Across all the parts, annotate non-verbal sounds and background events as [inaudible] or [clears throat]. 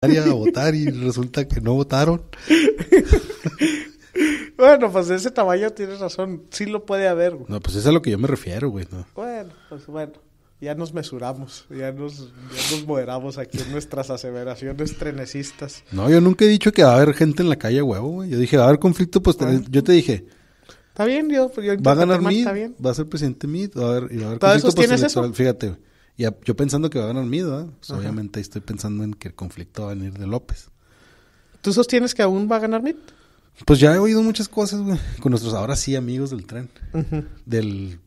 a votar y resulta que no votaron. [laughs] bueno, pues de ese tamaño tienes razón. Sí lo puede haber, No, pues es a lo que yo me refiero, güey. Bueno, pues bueno. Ya nos mesuramos, ya nos, moderamos aquí en nuestras aseveraciones trenecistas. No, yo nunca he dicho que va a haber gente en la calle, huevo, güey. Yo dije, va a haber conflicto, pues yo te dije, Está bien, yo, pues, va a ganar Mid, va a ser presidente mí. va a haber, y a conflicto eso Fíjate, y yo pensando que va a ganar miedo, pues, obviamente estoy pensando en que el conflicto va a venir de López. ¿Tú sostienes que aún va a ganar Mido? Pues ya he oído muchas cosas, güey, con nuestros ahora sí amigos del tren, del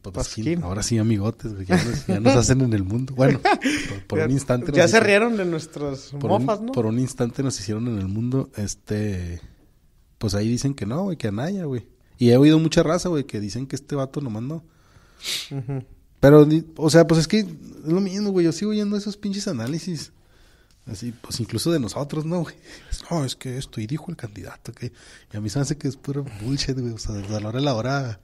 ahora sí amigotes, güey, ya nos, hacen en el mundo. Bueno, [laughs] por, un instante. Nos ya se rieron de nuestros mofas, ¿no? Por un instante nos hicieron en el mundo, este, pues ahí dicen que no, güey, que Anaya, güey. Y he oído mucha raza, güey, que dicen que este vato nomás no. mandó pero, o sea, pues es que es lo mismo, güey. Yo sigo oyendo esos pinches análisis. Así, pues incluso de nosotros, ¿no, güey? No, es que esto, y dijo el candidato, que. a mí se hace que es puro bullshit, güey. O sea, de la hora de la hora.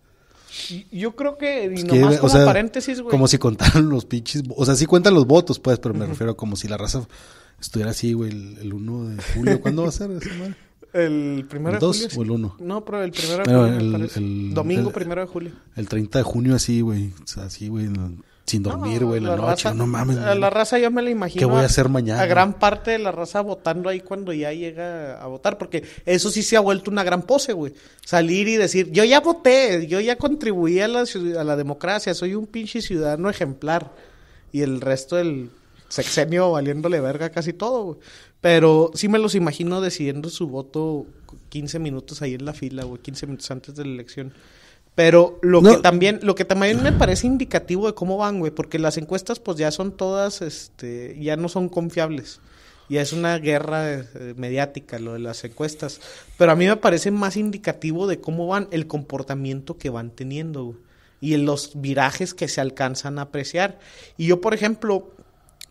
Yo creo que, nomás como Como si contaran los pinches. O sea, sí cuentan los votos, pues, pero me refiero como si la raza estuviera así, güey, el, el 1 de julio. ¿Cuándo va a ser esa madre? ¿El primero de dos o el uno? No, pero el primero de julio. Domingo primero de julio. El 30 de junio, así, güey. así, güey. Sin dormir, güey, la, noche. no mames. La, raza yo me la imagino. ¿Qué voy a hacer mañana? A gran parte de la raza votando ahí cuando ya llega a votar. Porque eso sí se ha vuelto una gran pose, güey. Salir y decir, yo ya voté, yo ya contribuí a la, a la democracia, soy un pinche ciudadano ejemplar. Y el resto del sexenio valiéndole verga casi todo, Pero sí me los imagino decidiendo su voto 15 minutos ahí en la fila, güey, 15 minutos antes de la elección. Pero lo que también, lo que también me parece indicativo de cómo van, güey, porque las encuestas pues ya son todas, este, ya no son confiables. Ya es una guerra eh, mediática lo de las encuestas. Pero a mí me parece más indicativo de cómo van, el comportamiento que van teniendo, güey, Y los virajes que se alcanzan a apreciar. Y yo, por ejemplo,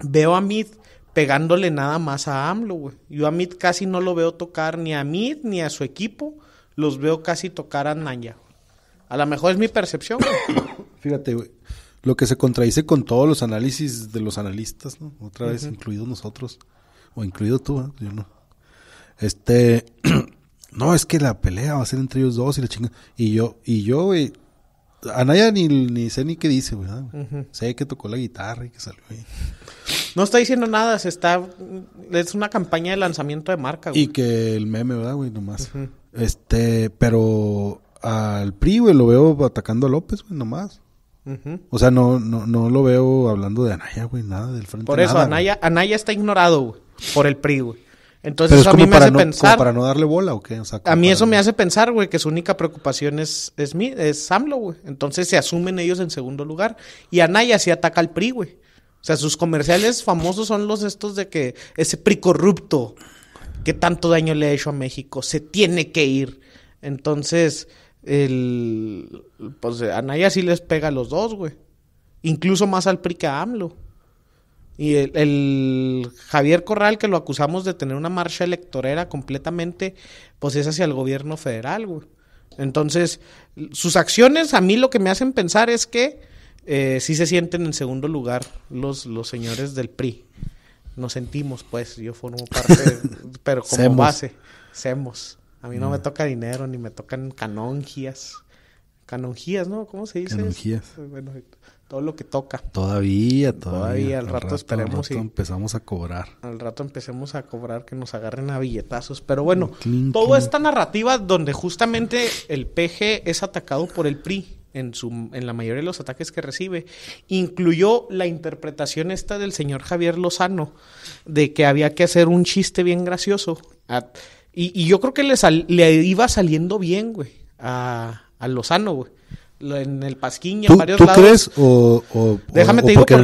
veo a Mid pegándole nada más a AMLO, güey. Yo a Mid casi no lo veo tocar ni a Mid ni a su equipo, los veo casi tocar a Naya. A lo mejor es mi percepción, güey. [coughs] Fíjate, güey. Lo que se contradice con todos los análisis de los analistas, ¿no? Otra vez, incluidos nosotros. O incluido tú, ¿eh? yo no. Este. [clears throat] no, es que la pelea va a ser entre ellos dos y la chinga. Y yo, y yo, güey, Anaya ni, ni sé ni qué dice, güey. Sé que tocó la guitarra y que salió ahí. No está diciendo nada, se está. Es una campaña de lanzamiento de marca, güey. Y que el meme, ¿verdad, güey? Nomás. Este, pero al PRI, güey, lo veo atacando a López, güey, nomás. O sea, no, no, no lo veo hablando de Anaya, güey, nada del frente. Por eso, Anaya, Anaya está ignorado, güey, por el PRI, güey. Entonces eso a mí me hace pensar. ¿Para no darle bola o qué? a mí eso me hace pensar, güey, que su única preocupación es, es, mí, es AMLO, güey. Entonces se asumen ellos en segundo lugar. Y Anaya sí ataca al PRI, güey. O sea, sus comerciales famosos son los estos de que ese PRI corrupto que tanto daño le ha hecho a México se tiene que ir. Entonces, el, pues Anaya sí les pega a los dos, güey. Incluso más al PRI que a AMLO. Y el, Javier Corral, que lo acusamos de tener una marcha electorera completamente, pues es hacia el gobierno federal, güey. Entonces, sus acciones a mí lo que me hacen pensar es que eh, sí se sienten en segundo lugar los, los señores del PRI. Nos sentimos, pues, yo formo parte, [laughs] pero como base, Semos. A mí no me mm. toca dinero, ni me tocan canonjías. Canonjías, ¿no? ¿Cómo se dice? Canonjías. Bueno, todo lo que toca. Todavía, todavía. al, rato, esperemos. Al y empezamos a cobrar. Al rato empecemos a cobrar que nos agarren a billetazos. Pero bueno, toda esta narrativa donde justamente el PG es atacado por el PRI en, su, en la mayoría de los ataques que recibe, incluyó la interpretación esta del señor Javier Lozano, de que había que hacer un chiste bien gracioso. y, y, yo creo que le, le iba saliendo bien, güey, a, a Lozano, güey en el Pasquín y en varios ¿tú crees o, Déjame te digo por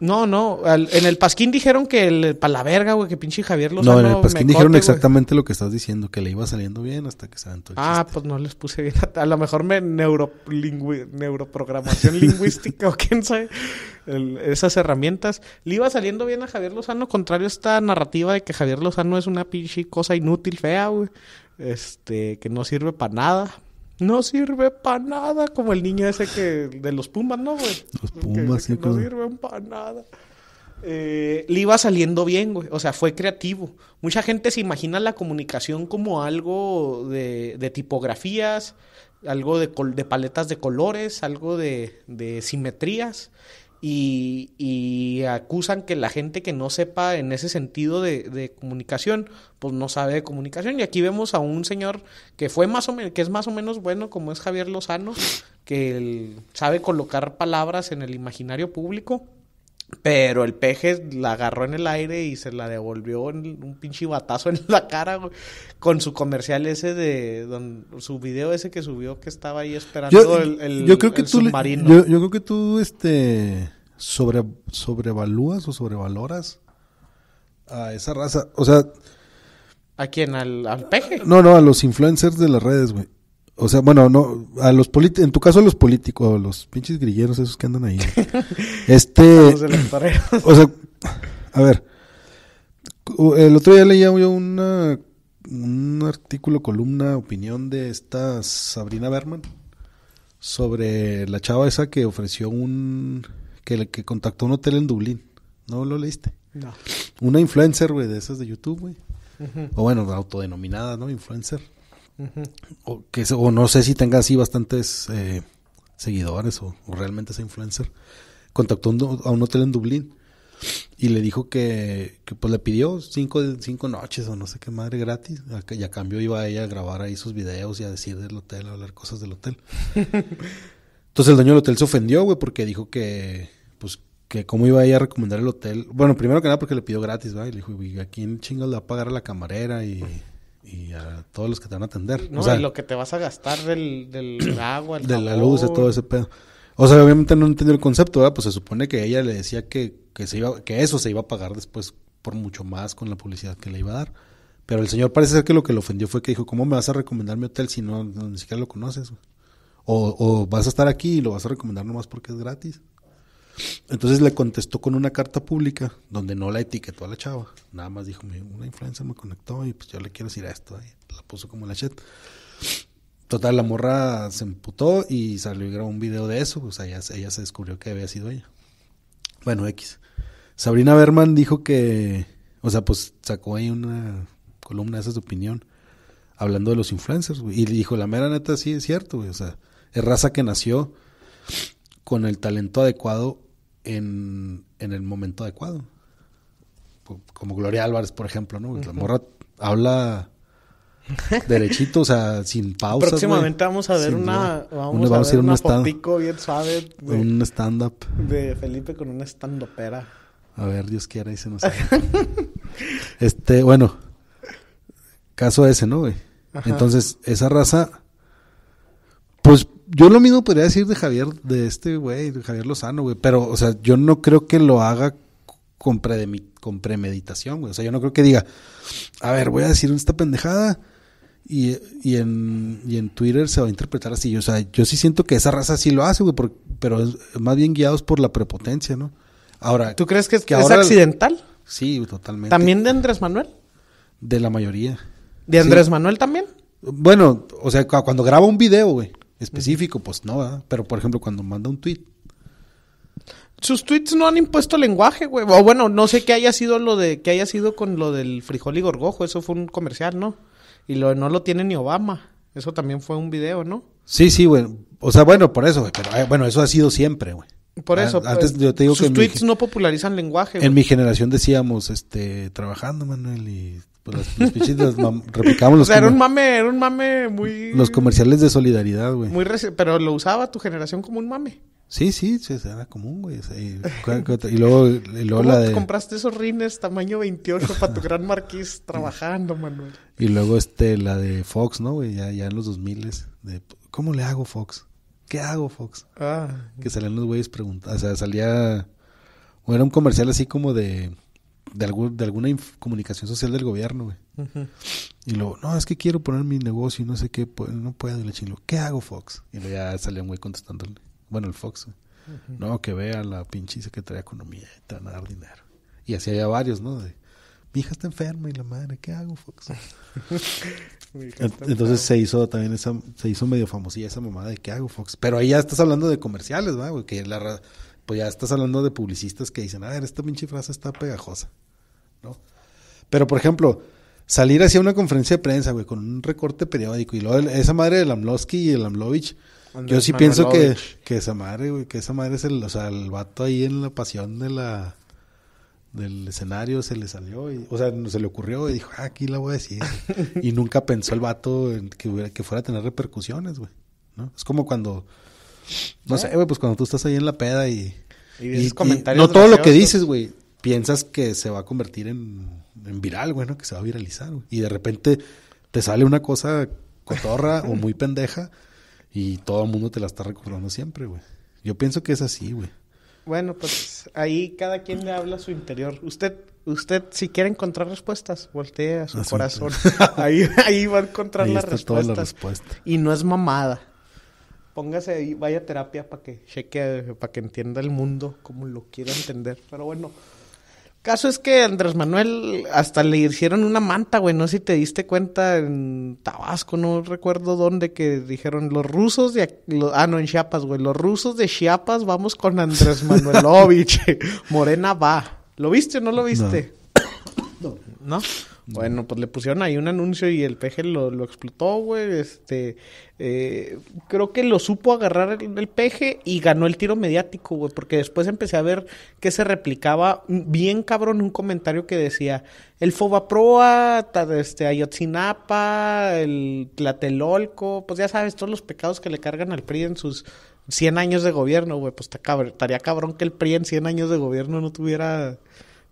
No, no, en el Pasquín dijeron que el para la verga, güey, que pinche Javier Lozano No, en el Pasquín dijeron exactamente lo que estás diciendo, que le iba saliendo bien hasta que se aventó el Ah, pues no les puse bien. [laughs] A, lo mejor me neuroprogramación [laughs] lingüística o quién sabe. esas herramientas. Le iba saliendo bien a Javier Lozano, contrario a esta narrativa de que Javier Lozano es una pinche cosa inútil, fea, güey. Este, que no sirve para nada. No sirve para nada, como el niño ese que de los Pumas, ¿no, güey? Los Pumas, sí, que No sirven para nada. Eh, le iba saliendo bien, güey. O sea, fue creativo. Mucha gente se imagina la comunicación como algo de, de tipografías, algo de, de, paletas de colores, algo de, de simetrías y, acusan que la gente que no sepa en ese sentido de, comunicación, pues no sabe de comunicación. Y aquí vemos a un señor que fue más o que es más o menos bueno, como es Javier Lozano, que sabe colocar palabras en el imaginario público pero el peje la agarró en el aire y se la devolvió un pinche batazo en la cara, güey, Con su comercial ese de. su video ese que subió que estaba ahí esperando el, yo creo que tú submarino. yo, creo que tú, este. Sobre, sobrevalúas o sobrevaloras a esa raza. O sea. ¿A quién? ¿Al, al peje? No, no, a los influencers de las redes, güey. O sea, bueno, no, a los en tu caso a los políticos, a los pinches grilleros esos que andan ahí. [laughs] este... [laughs] o sea, a ver. El otro día leía yo una, un artículo, columna, opinión de esta Sabrina Berman sobre la chava esa que ofreció un... que, que contactó un hotel en Dublín. ¿No lo leíste? No. Una influencer, güey, de esas de YouTube, güey. O bueno, autodenominada, ¿no? Influencer o, que, o no sé si tenga así bastantes eh, seguidores o, realmente es influencer. Contactó a un hotel en Dublín y le dijo que, pues le pidió cinco, cinco noches o no sé qué madre gratis. y a cambio iba a ella a grabar ahí sus videos y a decir del hotel, a hablar cosas del hotel. [laughs] Entonces el dueño del hotel se ofendió, güey, porque dijo que, pues, que cómo iba ella a recomendar el hotel. Bueno, primero que nada porque le pidió gratis, güey, le dijo, güey, ¿a quién chingas le va a pagar a la camarera? Y y a todos los que te van a atender. No, o sea, y lo que te vas a gastar del, del [clears throat] agua, de la luz, de todo ese pedo. O sea, obviamente no entendió el concepto, Pues se supone que ella le decía que, se iba, que eso se iba a pagar después por mucho más con la publicidad que le iba a dar. Pero el señor parece ser que lo que le ofendió fue que dijo, ¿cómo me vas a recomendar mi hotel si ni siquiera lo conoces? O, o vas a estar aquí y lo vas a recomendar nomás porque es gratis. Entonces le contestó con una carta pública donde no la etiquetó a la chava. Nada más dijo, una influencer me conectó y pues yo le quiero decir a esto. la puso como la chat. Total, la morra se emputó y salió y grabó un video de eso. O pues, sea, ella, se descubrió que había sido ella. Bueno, X. Sabrina Berman dijo que, o sea, pues sacó ahí una columna de de opinión hablando de los influencers. y Y dijo, la mera neta sí es cierto, O sea, es raza que nació con el talento adecuado en, en el momento adecuado. Pues, como Gloria Álvarez, por ejemplo, ¿no? La morra habla [laughs] derechito, o sea, sin pausas. Próximamente vamos a ver una, vamos, a, ver un stand una bien suave. un stand-up. De Felipe con una stand-upera. A ver, Dios quiera, y se nos... [laughs] este, bueno, caso ese, ¿no, güey? Entonces, esa raza, pues yo lo mismo podría decir de Javier, de este güey, de Javier Lozano, güey, pero, o sea, yo no creo que lo haga con, premeditación, güey. O sea, yo no creo que diga, a ver, voy a decir esta pendejada y, en, en Twitter se va a interpretar así. O sea, yo sí siento que esa raza sí lo hace, güey, pero es más bien guiados por la prepotencia, ¿no? Ahora, ¿tú crees que, es accidental? Sí, totalmente. ¿También de Andrés Manuel? De la mayoría. ¿De Andrés Manuel también? Bueno, o sea, cuando graba un video, güey específico, pues no, Pero por ejemplo, cuando manda un tweet. Sus tweets no han impuesto lenguaje, güey. O bueno, no sé qué haya sido lo de, que haya sido con lo del frijol y gorgojo, eso fue un comercial, ¿no? Y lo no lo tiene ni Obama. Eso también fue un video, ¿no? Sí, sí, güey. O sea, bueno, por eso, güey. Pero eh, bueno, eso ha sido siempre, güey. Por ah, eso. Pues, yo sus tweets no popularizan lenguaje. En mi generación decíamos, este, trabajando, Manuel, y pues pinches los. O era un mame, era un mame muy. Los comerciales de solidaridad, güey. Muy Pero lo usaba tu generación como un mame. Sí, sí, era común, güey. Y luego, ¿Cómo la de... compraste esos rines tamaño 28 para tu gran marqués [laughs] trabajando, Manuel? Y luego este, la de Fox, ¿no, güey? Ya, ya en los 2000 de ¿Cómo le hago, Fox? ¿Qué hago, Fox? Ah. Que salían los güeyes preguntando. O sea, salía. O era un comercial así como de de, de alguna comunicación social del gobierno, güey. Y luego, no, es que quiero poner mi negocio y no sé qué, pues, no puedo. Y le chingo, ¿qué hago, Fox? Y luego ya salió güey contestándole. Bueno, el Fox, No, que vea la pinche que trae Economía y te van a dar dinero. Y así había varios, ¿no? De, mi hija está enferma y la madre, ¿qué hago, Fox? [laughs] Entonces se hizo también esa, se hizo medio famosilla esa mamada de ¿qué hago, Fox? Pero ahí ya estás hablando de comerciales, ¿no? Güey? Que la pues ya estás hablando de publicistas que dicen, a ver, esta pinche frase está pegajosa, ¿no? Pero, por ejemplo, salir hacia una conferencia de prensa, güey, con un recorte periódico y luego esa madre de Amlowski y el Lamlovich. yo sí pienso que, que, esa madre, güey, que esa madre es el, o sea, el vato ahí en la pasión de la del escenario se le salió, y, o sea, se le ocurrió y dijo, ah, aquí la voy a decir. [laughs] y nunca pensó el vato en que, que fuera a tener repercusiones, güey, ¿no? Es como cuando no sé, güey, pues cuando tú estás ahí en la peda y. Y, dices comentarios no todo lo que dices, güey, piensas que se va a convertir en, viral, güey, Que se va a viralizar, Y de repente te sale una cosa cotorra [laughs] o muy pendeja y todo el mundo te la está recuperando siempre, güey. Yo pienso que es así, güey. Bueno, pues ahí cada quien le habla a su interior. Usted, usted si quiere encontrar respuestas, voltee a su corazón. [laughs] ahí, ahí va a encontrar las respuestas la respuesta. Y no es mamada. Póngase vaya a terapia para que cheque, para que entienda el mundo como lo quiere entender. Pero bueno, caso es que Andrés Manuel hasta le hicieron una manta, güey. No sé si te diste cuenta en Tabasco, no recuerdo dónde, que dijeron los rusos de. ah, no, en Chiapas, güey. Los rusos de Chiapas vamos con Andrés [laughs] Manuelovich. Morena va. ¿Lo viste o no lo viste? [coughs] No. ¿No? Bueno, pues le pusieron ahí un anuncio y el peje lo, lo explotó, güey. Este, eh, creo que lo supo agarrar el, el, peje y ganó el tiro mediático, güey. Porque después empecé a ver que se replicaba bien cabrón un comentario que decía, el Fobaproa, este, Ayotzinapa, el Tlatelolco, pues ya sabes, todos los pecados que le cargan al PRI en sus 100 años de gobierno, güey. Pues estaría cabrón que el PRI en 100 años de gobierno no tuviera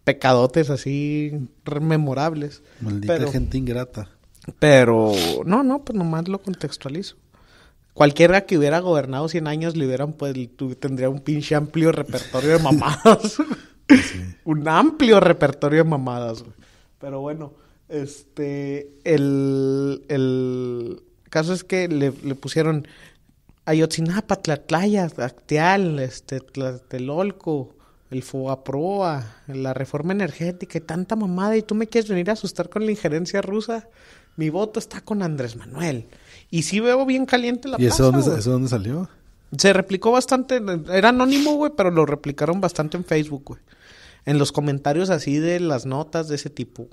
pecadotes así rememorables. Maldita gente ingrata. Pero, no, no, pues nomás lo contextualizo. Cualquiera que hubiera gobernado 100 años le hubieran, pues, tendría un pinche amplio repertorio de [laughs] mamadas. Un amplio repertorio de mamadas, Pero bueno, este, el, el caso es que le, le pusieron Ayotzinapa, Tlatlaya, Acteal, este, Tlatelolco, el FOAPROA, la reforma energética y tanta mamada, y tú me quieres venir a asustar con la injerencia rusa. Mi voto está con Andrés Manuel. Y sí veo bien caliente la ¿Y eso, dónde, eso dónde salió? Se replicó bastante, era anónimo, güey, pero lo replicaron bastante en Facebook, güey. En los comentarios así de las notas de ese tipo.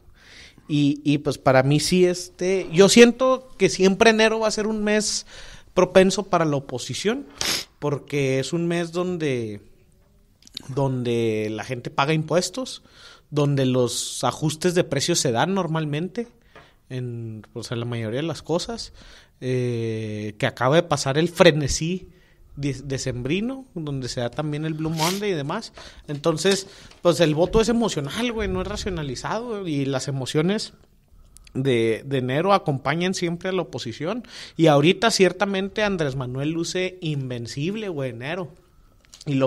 Y, y pues para mí sí, este, yo siento que siempre enero va a ser un mes propenso para la oposición, porque es un mes donde donde la gente paga impuestos, donde los ajustes de precios se dan normalmente en, pues, la mayoría de las cosas, eh, que acaba de pasar el frenesí decembrino, donde se da también el Blue Monday y demás. Entonces, pues el voto es emocional, güey, no es racionalizado y las emociones de, de, enero acompañan siempre a la oposición. Y ahorita ciertamente Andrés Manuel luce invencible, güey, enero. Y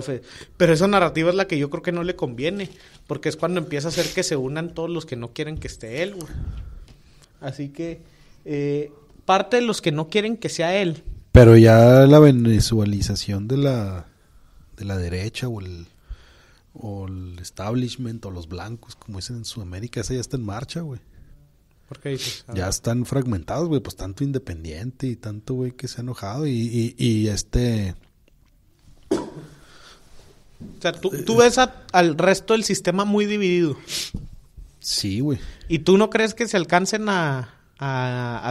Pero esa narrativa es la que yo creo que no le conviene, porque es cuando empieza a hacer que se unan todos los que no quieren que esté él, güey. Así que eh, parte de los que no quieren que sea él. Pero ya la venezualización de la, de la derecha o el, o el establishment o los blancos, como es en Sudamérica, esa ya está en marcha, güey. ¿Por qué dices? Ya están fragmentados, güey, pues tanto independiente y tanto, güey, que se ha enojado y, y este o sea, tú, ves al resto del sistema muy dividido. Sí, güey. ¿Y tú no crees que se alcancen a,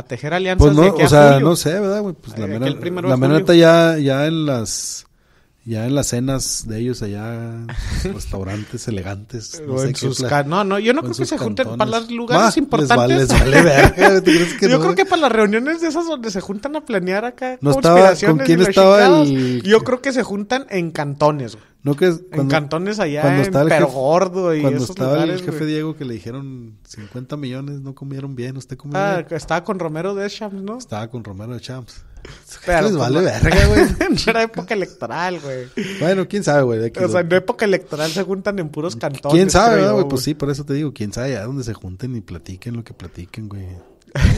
tejer alianzas pues no, o sea, no sé, ¿verdad, güey? Pues la, menor la ya, ya en las... Ya en las cenas de ellos allá, restaurantes elegantes. [laughs] No, sé qué, no, no, yo no creo que se junten para los lugares importantes. vale, vale [laughs] yo creo que para las reuniones de esas donde se juntan a planear acá no estaba, ¿con quién estaba el... Yo creo que se juntan en cantones. Güey. No que en cantones allá, cuando el Gordo y Cuando estaba el jefe Diego que le dijeron 50 millones, no comieron bien, usted comió ah, Estaba con Romero de Champs, ¿no? Estaba con Romero de Champs. Pero les vale verga, [laughs] güey. [laughs] no era época electoral, güey. Bueno, quién sabe, güey. o sea, en época electoral se juntan en puros cantones. ¿Quién sabe, güey? Pues sí, por eso te digo, quién sabe, a dónde se junten y platiquen lo que platiquen, güey.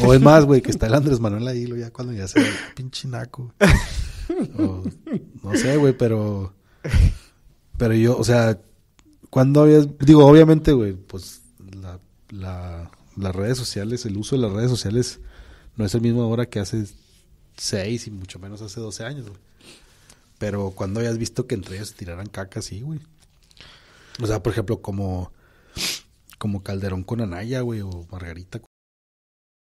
O es más, güey, que está el Andrés Manuel ahí, lo ya cuando ya se ve pinche naco. no sé, güey, pero... Pero yo, o sea, cuando habías. Digo, obviamente, güey, pues las redes sociales, el uso de las redes sociales no es el mismo ahora que hace seis y mucho menos hace doce años, güey. Pero cuando habías visto que entre ellos se tiraran caca sí, güey. O sea, por ejemplo, como, como Calderón con Anaya, güey, o Margarita